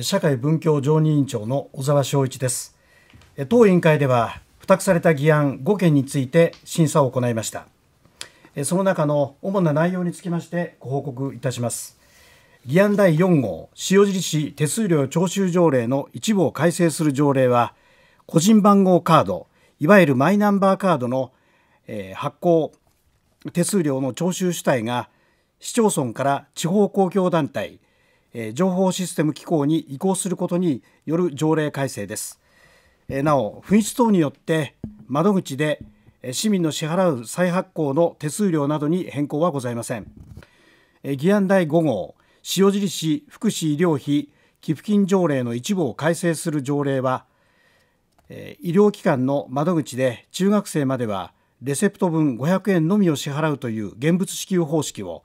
社会文教常任委員長の小沢昭一です当委員会では付託された議案5件について審査を行いましたその中の主な内容につきましてご報告いたします議案第4号塩尻市手数料徴収条例の一部を改正する条例は個人番号カードいわゆるマイナンバーカードの発行手数料の徴収主体が市町村から地方公共団体え情報システム機構に移行することによる条例改正です、えなお紛失等によって窓口で市民の支払う再発行の手数料などに変更はございません、え議案第5号塩尻市福祉医療費寄付金条例の一部を改正する条例は医療機関の窓口で中学生まではレセプト分500円のみを支払うという現物支給方式を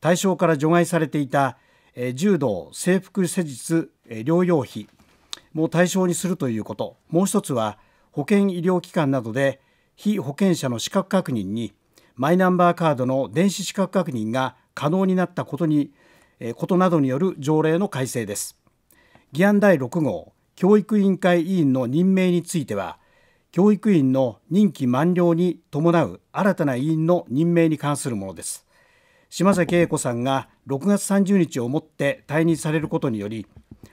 対象から除外されていたえ柔道制服施術、え療養費も対象にするということもう一つは保険医療機関などで非保険者の資格確認にマイナンバーカードの電子資格確認が可能になったことに、えことなどによる条例の改正です議案第6号教育委員会委員の任命については教育委員の任期満了に伴う新たな委員の任命に関するものです島崎恵子さんが6月30日をもって退任されることにより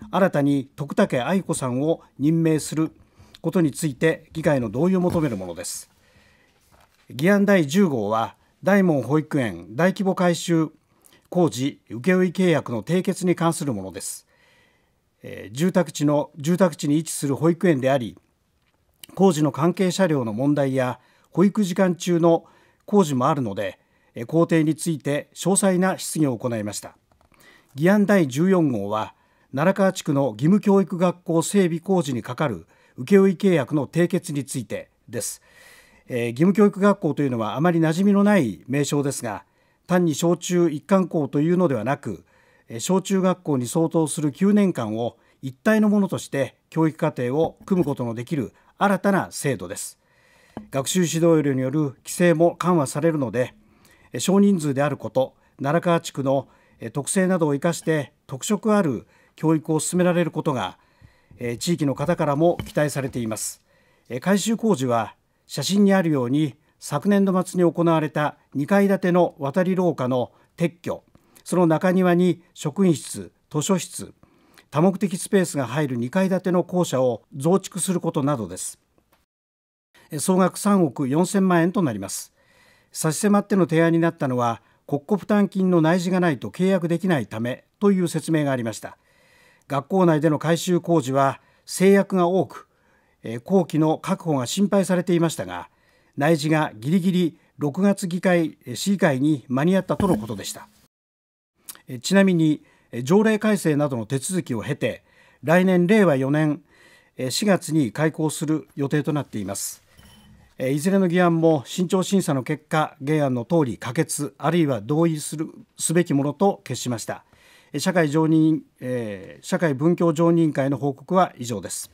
新たに徳武愛子さんを任命することについて議会の同意を求めるものです議案第10号は大門保育園大規模改修工事請負契約の締結に関するものです、えー、住宅地の住宅地に位置する保育園であり工事の関係車両の問題や保育時間中の工事もあるので工程について詳細な質疑を行いました議案第14号は奈良川地区の義務教育学校整備工事にかかる請負契約の締結についてです、えー、義務教育学校というのはあまり馴染みのない名称ですが単に小中一貫校というのではなく小中学校に相当する9年間を一体のものとして教育課程を組むことのできる新たな制度です学習指導料による規制も緩和されるので少人数であること奈良川地区の特性などを生かして特色ある教育を進められることが地域の方からも期待されています改修工事は写真にあるように昨年度末に行われた2階建ての渡り廊下の撤去その中庭に職員室図書室多目的スペースが入る2階建ての校舎を増築することなどです総額3億4000万円となります差し迫っての提案になったのは国庫負担金の内示がないと契約できないためという説明がありました学校内での改修工事は制約が多く工期の確保が心配されていましたが内示がぎりぎり6月議会市議会に間に合ったとのことでしたちなみに条例改正などの手続きを経て来年令和4年4月に開校する予定となっていますえいずれの議案も慎重審査の結果原案の通り可決あるいは同意するすべきものと決しました社会常任、えー、社会文教常任会の報告は以上です。